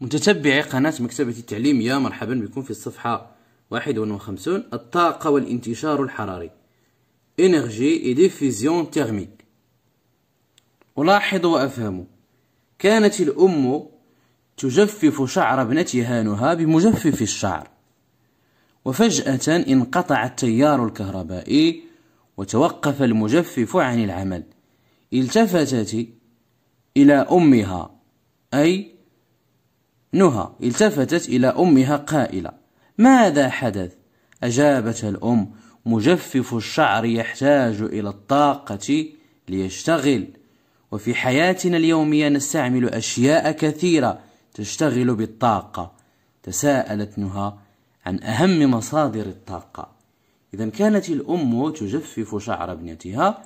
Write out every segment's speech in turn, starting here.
متتبعي قناة مكتبة التعليمية مرحبا بكم في الصفحة 51 الطاقة والانتشار الحراري إنرجي اي ديفيزيون تيرميك ألاحظ وأفهم كانت الأم تجفف شعر ابنتها نهى بمجفف الشعر وفجأة انقطع التيار الكهربائي وتوقف المجفف عن العمل التفتت إلى أمها أي نهى التفتت إلى أمها قائلة ماذا حدث؟ أجابت الأم مجفف الشعر يحتاج إلى الطاقة ليشتغل وفي حياتنا اليومية نستعمل أشياء كثيرة تشتغل بالطاقة تساءلت نهى عن أهم مصادر الطاقة إذا كانت الأم تجفف شعر ابنتها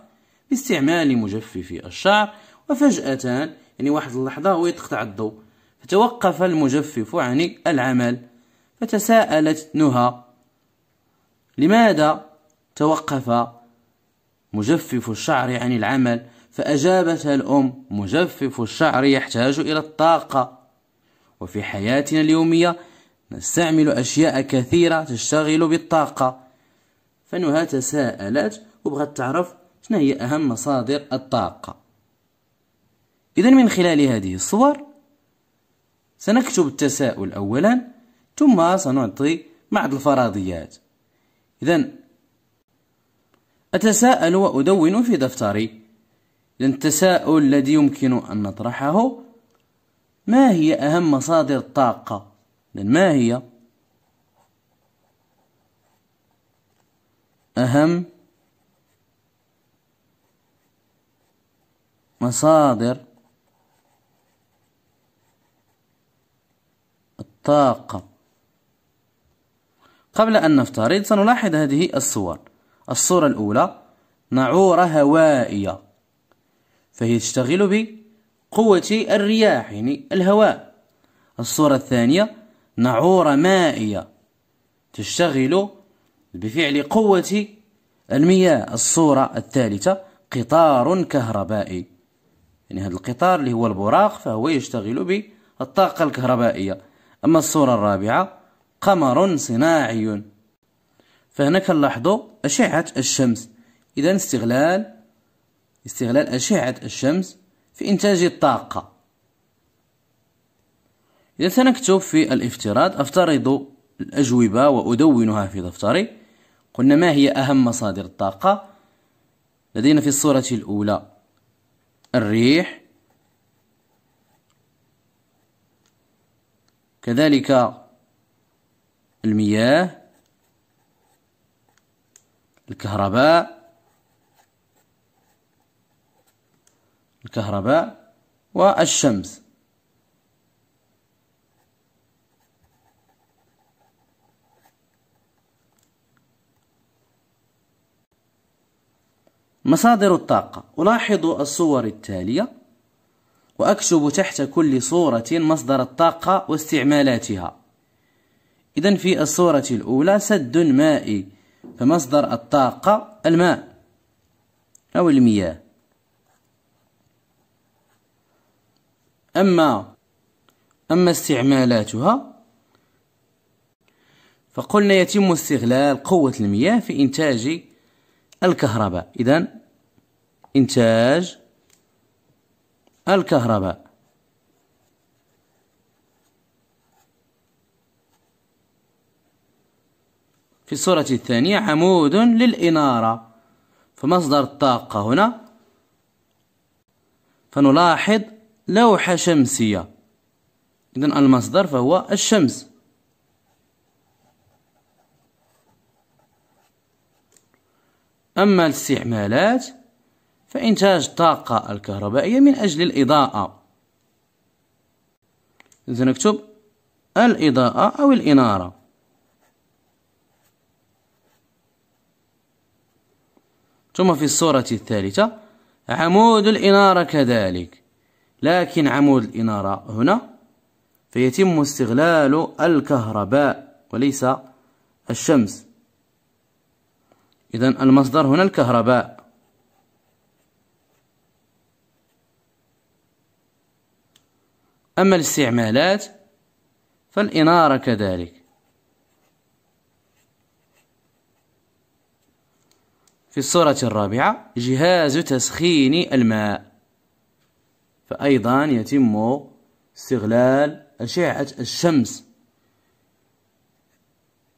باستعمال مجفف الشعر وفجأة يعني واحد اللحظة ويتقطع الضوء فتوقف المجفف عن العمل فتساءلت نهى لماذا توقف مجفف الشعر عن العمل فأجابتها الأم مجفف الشعر يحتاج إلى الطاقة وفي حياتنا اليومية نستعمل أشياء كثيرة تشتغل بالطاقة فنهى تساءلت وبغت تعرف شنو هي أهم مصادر الطاقة إذا من خلال هذه الصور سنكتب التساؤل أولا ثم سنعطي بعض الفرضيات إذا أتساءل وأدون في دفتري إذا التساؤل الذي يمكن أن نطرحه ما هي أهم مصادر الطاقة ما هي أهم مصادر طاقة قبل أن نفترض سنلاحظ هذه الصور الصورة الأولى نعورة هوائية فهي تشتغل بقوة الرياح يعني الهواء الصورة الثانية نعورة مائية تشتغل بفعل قوة المياه الصورة الثالثة قطار كهربائي يعني هذا القطار اللي هو البراق فهو يشتغل بالطاقة الكهربائية أما الصورة الرابعة قمر صناعي فهنا كنلاحظوا أشعة الشمس إذا استغلال استغلال أشعة الشمس في إنتاج الطاقة إذا سنكتب في الافتراض أفترض الأجوبة وأدونها في دفتري قلنا ما هي أهم مصادر الطاقة لدينا في الصورة الأولى الريح كذلك المياه الكهرباء الكهرباء والشمس مصادر الطاقة ألاحظ الصور التالية وأكتب تحت كل صورة مصدر الطاقة واستعمالاتها إذا في الصورة الأولى سد مائي فمصدر الطاقة الماء أو المياه أما أما استعمالاتها فقلنا يتم استغلال قوة المياه في إنتاج الكهرباء إذا إنتاج الكهرباء في الصورة الثانية عمود للإنارة فمصدر الطاقة هنا فنلاحظ لوحة شمسية إذن المصدر فهو الشمس أما الاستعمالات فإنتاج طاقة الكهربائية من أجل الإضاءة إذا نكتب الإضاءة أو الإنارة ثم في الصورة الثالثة عمود الإنارة كذلك لكن عمود الإنارة هنا فيتم استغلال الكهرباء وليس الشمس إذا المصدر هنا الكهرباء أما الاستعمالات فالإنارة كذلك في الصورة الرابعة جهاز تسخين الماء فأيضا يتم استغلال أشعة الشمس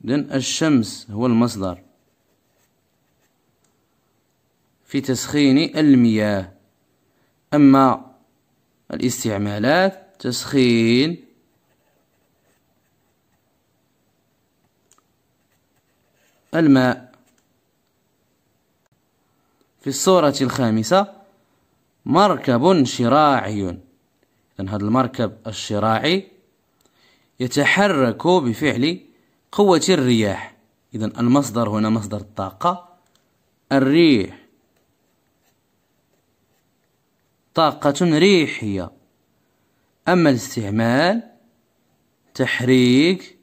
إذن الشمس هو المصدر في تسخين المياه أما الاستعمالات تسخين الماء في الصورة الخامسة مركب شراعي إذن هذا المركب الشراعي يتحرك بفعل قوة الرياح إذا المصدر هنا مصدر الطاقة الريح طاقة ريحية أما الاستعمال تحريك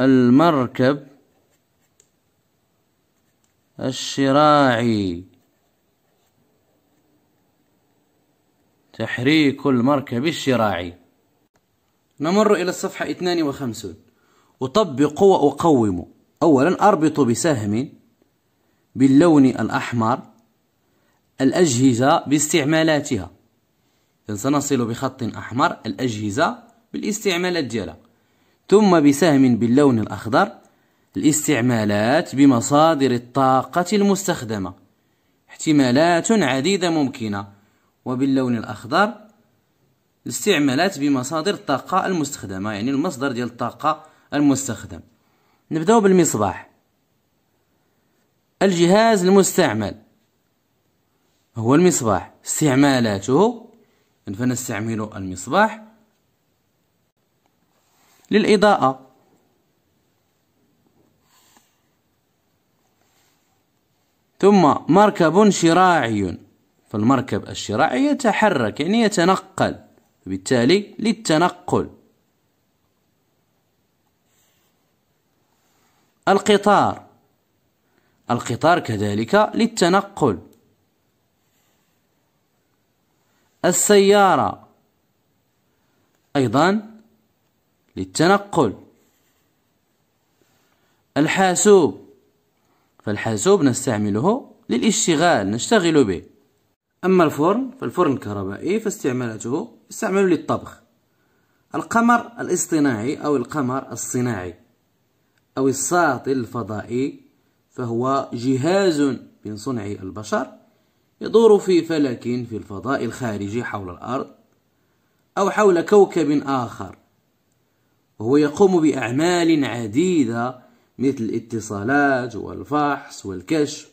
المركب الشراعي تحريك المركب الشراعي نمر إلى الصفحة 52 أطبق وأقوم أولا أربط بسهم باللون الأحمر الأجهزة باستعمالاتها إذن سنصل بخط أحمر الأجهزة بالاستعمالات ديالها ثم بسهم باللون الأخضر الاستعمالات بمصادر الطاقة المستخدمة احتمالات عديدة ممكنة وباللون الأخضر الاستعمالات بمصادر الطاقة المستخدمة يعني المصدر ديال الطاقة المستخدم نبداو بالمصباح الجهاز المستعمل هو المصباح استعمالاته فنستعمل المصباح للإضاءة ثم مركب شراعي فالمركب الشراعي يتحرك يعني يتنقل بالتالي للتنقل القطار القطار كذلك للتنقل السيارة أيضا للتنقل الحاسوب فالحاسوب نستعمله للاشتغال نشتغل به أما الفرن فالفرن الكهربائي فاستعمالته يستعمل للطبخ القمر الاصطناعي أو القمر الصناعي أو الساطل الفضائي فهو جهاز من صنع البشر يدور في فلك في الفضاء الخارجي حول الأرض أو حول كوكب آخر وهو يقوم بأعمال عديدة مثل الاتصالات والفحص والكشف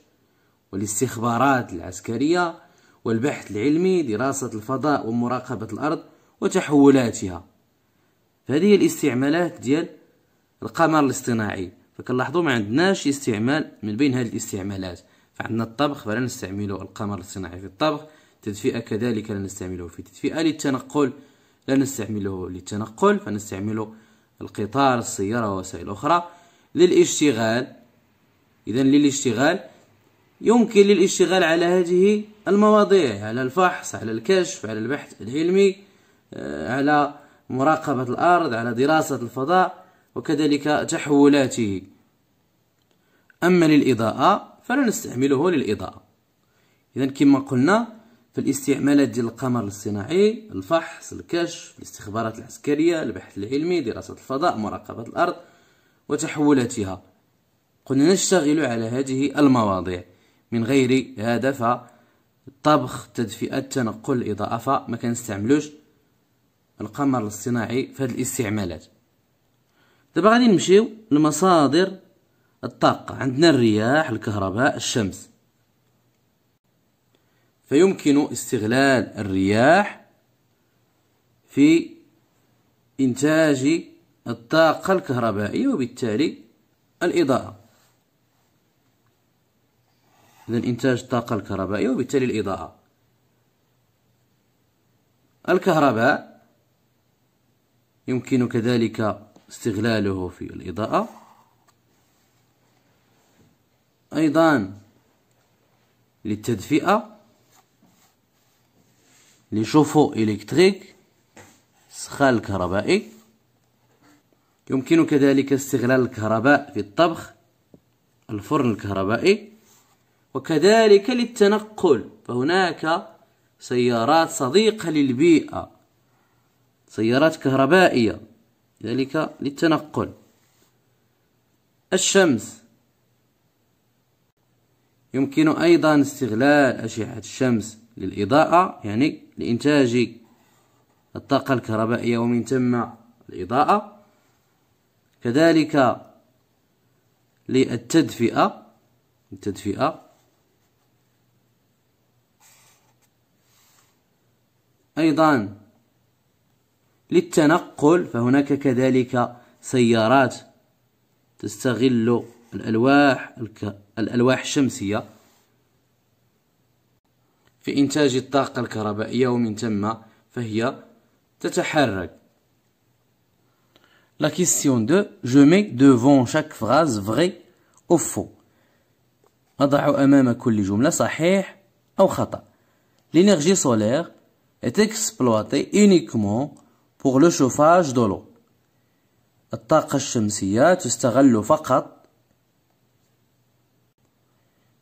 والاستخبارات العسكرية والبحث العلمي دراسة الفضاء ومراقبة الأرض وتحولاتها فهذه الاستعمالات ديال القمر الاصطناعي فكنلاحظوا ما عندناش استعمال من بين هذه الاستعمالات فعندنا الطبخ فلا نستعمل القمر الصناعي في الطبخ التدفئة كذلك لا نستعمله في التدفئة للتنقل لا نستعمله للتنقل فنستعمل القطار السيارة ووسائل أخرى للاشتغال إذا للاشتغال يمكن للاشتغال على هذه المواضيع على الفحص على الكشف على البحث العلمي آه، على مراقبة الأرض على دراسة الفضاء وكذلك تحولاته أما للإضاءة نستعمله للإضاءة إذا كما قلنا في الاستعمالات ديال القمر الصناعي الفحص الكشف الاستخبارات العسكرية البحث العلمي دراسة الفضاء مراقبة الأرض وتحولاتها قلنا نشتغل على هذه المواضيع من غير هدف فالطبخ التدفئة التنقل الإضاءة فما كنستعملوش القمر الصناعي في هذه الاستعمالات دابا غادي نمشيو لمصادر الطاقة عندنا الرياح الكهرباء الشمس فيمكن استغلال الرياح في إنتاج الطاقة الكهربائية وبالتالي الإضاءة إذا إنتاج الطاقة الكهربائية وبالتالي الإضاءة الكهرباء يمكن كذلك استغلاله في الإضاءة أيضا للتدفئة لشوفو إلكتريك سخال كهربائي يمكن كذلك استغلال الكهرباء في الطبخ الفرن الكهربائي وكذلك للتنقل فهناك سيارات صديقة للبيئة سيارات كهربائية ذلك للتنقل الشمس يمكن أيضا استغلال أشعة الشمس للإضاءة يعني لإنتاج الطاقة الكهربائية ومن ثم الإضاءة كذلك للتدفئة التدفئة أيضا للتنقل فهناك كذلك سيارات تستغل الألواح الألواح الشمسية في إنتاج الطاقة الكهربائية ومن ثم فهي تتحرك La question 2 je mets devant chaque phrase vrai ou faux أضع أمام كل جملة صحيح أو خطأ L'énergie solaire est exploitée uniquement pour le chauffage de l'eau الطاقة الشمسية تستغل فقط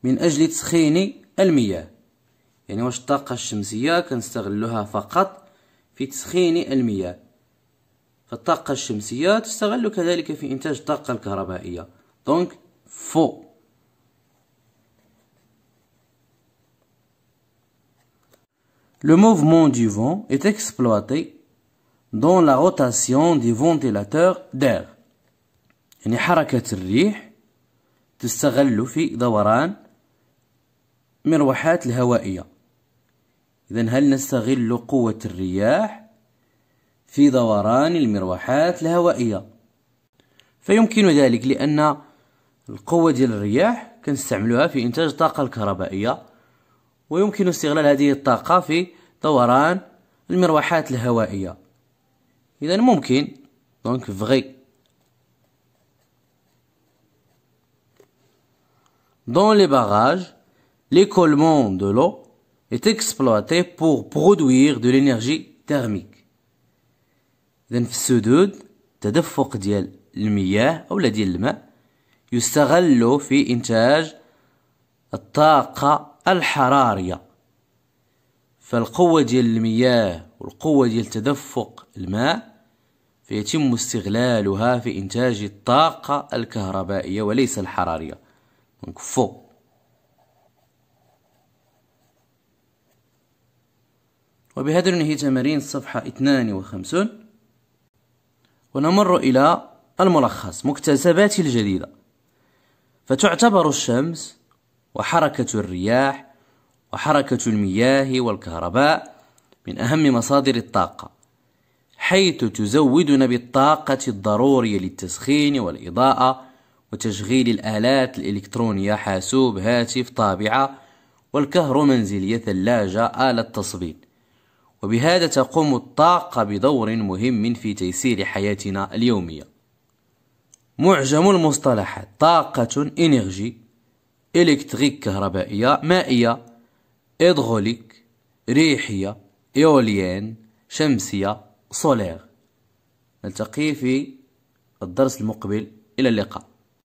من أجل تسخين المياه يعني واش الطاقة الشمسية كنستغلوها فقط في تسخين المياه فالطاقة الشمسية تستغل كذلك في إنتاج الطاقة الكهربائية دونك فو Le mouvement du vent est exploité dans la rotation du ventilateur d'air. يعني حركة الريح تستغل في دوران مروحات الهوائية إذا هل نستغل قوة الرياح في دوران المروحات الهوائية فيمكن ذلك لأن القوة ديال الرياح كنستعملوها في إنتاج الطاقة الكهربائية ويمكن استغلال هذه الطاقة في دوران المروحات الهوائية إذا ممكن دونك فغي Dans les barrages, l'écoulement de l'eau est exploité pour produire de l'énergie thermique إذن في السدود تدفق ديال المياه أو ديال الماء يستغل في إنتاج الطاقة الحرارية فالقوة ديال المياه والقوة ديال تدفق الماء فيتم استغلالها في إنتاج الطاقة الكهربائية وليس الحرارية فو وبهذا ننهي تمارين صفحة 52 ونمر إلى الملخص مكتسبات الجديدة فتعتبر الشمس وحركة الرياح وحركة المياه والكهرباء من أهم مصادر الطاقة حيث تزودنا بالطاقة الضرورية للتسخين والإضاءة وتشغيل الآلات الإلكترونية حاسوب هاتف طابعة والكهرومنزلية ثلاجة آلة تصبيل وبهذا تقوم الطاقة بدور مهم في تيسير حياتنا اليومية معجم المصطلحات طاقة إنرجي إلكتريك كهربائية مائية إدغوليك ريحية إيوليان شمسية سولير نلتقي في الدرس المقبل إلى اللقاء